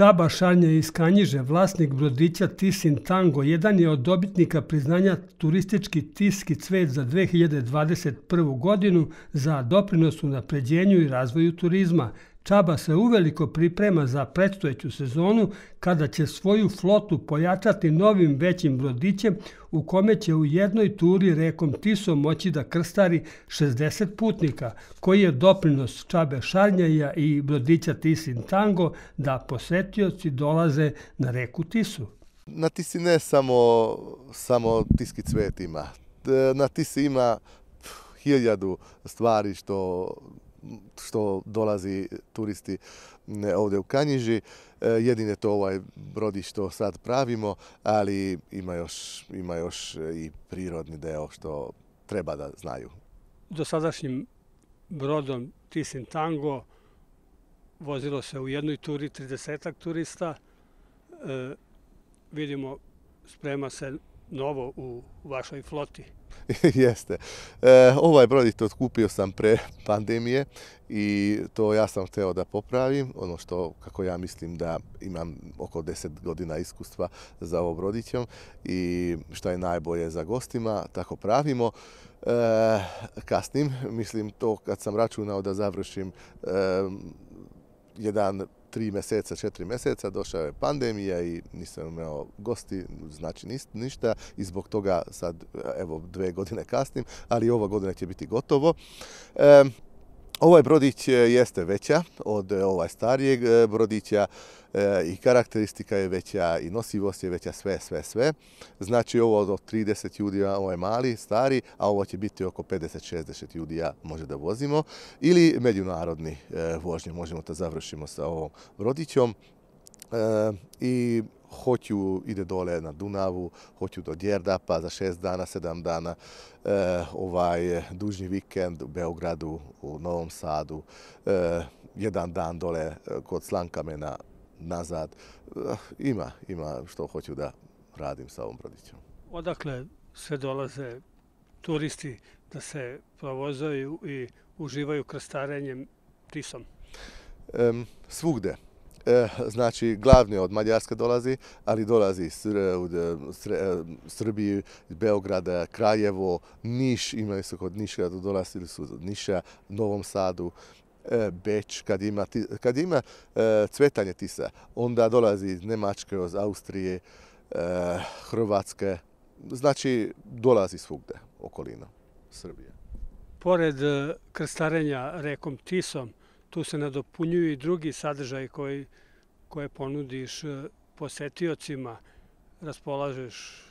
Čaba Šarnje iz Kanjiže, vlasnik brodića Tisin Tango, jedan je od dobitnika priznanja turistički tiski cvet za 2021. godinu za doprinos u napređenju i razvoju turizma, Čaba se uveliko priprema za predstojeću sezonu kada će svoju flotu pojačati novim većim brodićem u kome će u jednoj turi rekom Tiso moći da krstari 60 putnika, koji je doprinos Čabe Šarnjaja i brodića Tisin Tango da posetioci dolaze na reku Tisu. Na Tisi ne samo, samo Tiski cvet ima. E, na Tisi ima hiljadu stvari što što dolazi turisti mm, ovdje u Kanjiži. E, Jedin je to ovaj brodi što sad pravimo, ali ima još, ima još i prirodni deo što treba da znaju. Do sadašnjim brodom Tisin Tango vozilo se u jednoj turi 30 turista. E, vidimo, sprema se novo u vašoj floti. Jeste. E, ovaj brod i to otkupio sam pre pandemije i to ja sam hteo da popravim. Ono što, kako ja mislim da imam oko 10 godina iskustva za ovo brodićom i što je najbolje za gostima, tako pravimo. E, kasnim, mislim to kad sam računao da završim e, jedan tri meseca, četiri meseca, došla je pandemija i nisam imao gosti, znači ništa i zbog toga sad, evo, dve godine kasnim, ali ova godina će biti gotovo. E, ovaj brodić e, jeste veća od e, ovaj starijeg e, brodića, Eh, i karakteristika je veća, i nosivost je veća, sve, sve, sve. Znači ovo od 30 ljudi, ovo je mali, stari, a ovo će biti oko 50-60 ljudi može da vozimo. Ili međunarodni eh, vožnje, možemo da završimo sa ovom rodićom. Eh, I hoću ide dole na Dunavu, hoću do Djerdapa za šest dana, sedam dana, ovaj dužni vikend u Beogradu, u Novom Sadu, jedan dan dole kod Slankamena nazad. Eh, ima, ima što hoću da radim sa ovom Brodićom. Odakle sve dolaze turisti da se provozaju i uživaju krstarenjem Tisom? Svugde. Eh, znači, glavni od Mađarske dolazi, ali dolazi iz eh, Srbije, Beograda, Krajevo, Niš, imali su kod Niša, dolazili su od Niša, Novom Sadu, E, Beč, kad ima, kad ima e, cvetanje tisa, onda dolazi iz Nemačke, iz Austrije, e, Hrvatske, znači dolazi svugde okolina Srbije. Pored krstarenja rekom Tisom, tu se nadopunjuju i drugi sadržaj koji, koje ponudiš posetiocima, raspolažeš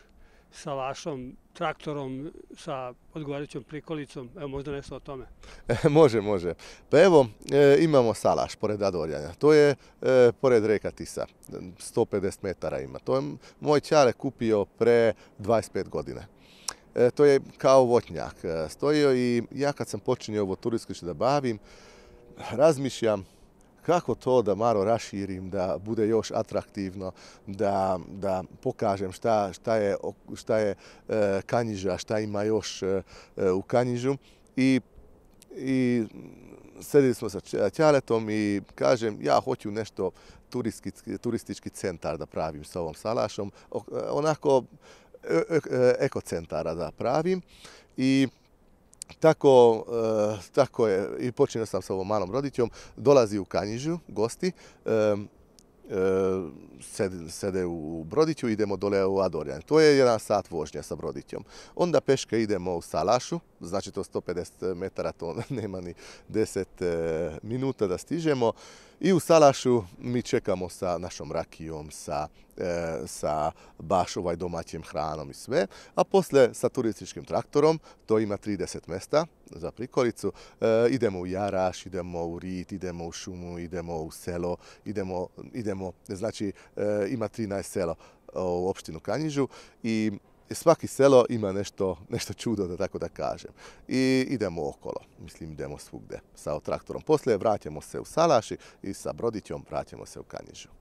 sa vašom traktorom, sa odgovarajućom prikolicom, evo možda nešto o tome. E, može, može. Pa evo, e, imamo salaš pored Adorjanja. To je e, pored reka Tisa, 150 metara ima. To je moj čale kupio pre 25 godine. to je kao votnjak stojio i ja kad sam počinio ovo turistički da bavim, razmišljam kako to da Maro raširim, da bude još atraktivno, da, da pokažem šta, šta je, šta je e, kanjiža, šta ima još e, e, u kanjižu. I, i sedili smo sa Ćaletom i kažem ja hoću nešto turistički, turistički centar da pravim sa ovom salašom, onako ekocentara da pravim. I tako, e, tako je, i počinio sam sa ovom malom roditeljom, dolazi u Kanjižu, gosti, e, sede, sede u Brodiću idemo dole u Adorjan. To je jedan sat vožnja sa Brodićom. Onda peške idemo u Salašu, znači to 150 metara, to nema ni 10 eh, minuta da stižemo. I u Salašu mi čekamo sa našom rakijom, sa E, sa baš ovaj domaćim hranom i sve, a posle sa turističkim traktorom, to ima 30 mesta za prikolicu, e, idemo u Jaraš, idemo u Rit, idemo u Šumu, idemo u selo, idemo, idemo znači e, ima 13 selo u opštinu Kanjižu i svaki selo ima nešto, nešto čudo, da tako da kažem. I idemo okolo, mislim idemo svugde sa traktorom. Posle vraćamo se u Salaši i sa Brodićom vraćamo se u Kanjižu.